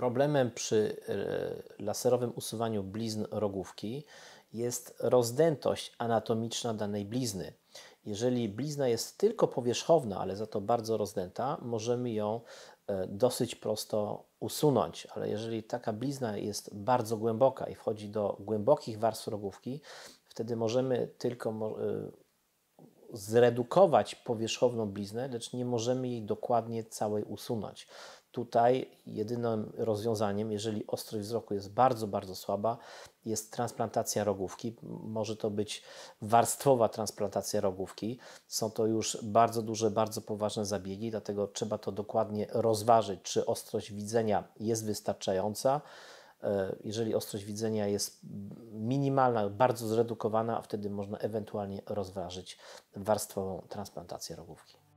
Problemem przy e, laserowym usuwaniu blizn rogówki jest rozdętość anatomiczna danej blizny. Jeżeli blizna jest tylko powierzchowna, ale za to bardzo rozdęta, możemy ją e, dosyć prosto usunąć, ale jeżeli taka blizna jest bardzo głęboka i wchodzi do głębokich warstw rogówki, wtedy możemy tylko e, zredukować powierzchowną bliznę, lecz nie możemy jej dokładnie całej usunąć. Tutaj jedynym rozwiązaniem, jeżeli ostrość wzroku jest bardzo, bardzo słaba, jest transplantacja rogówki. Może to być warstwowa transplantacja rogówki. Są to już bardzo duże, bardzo poważne zabiegi, dlatego trzeba to dokładnie rozważyć, czy ostrość widzenia jest wystarczająca. E, jeżeli ostrość widzenia jest minimalna, bardzo zredukowana, a wtedy można ewentualnie rozważyć warstwową transplantację rogówki.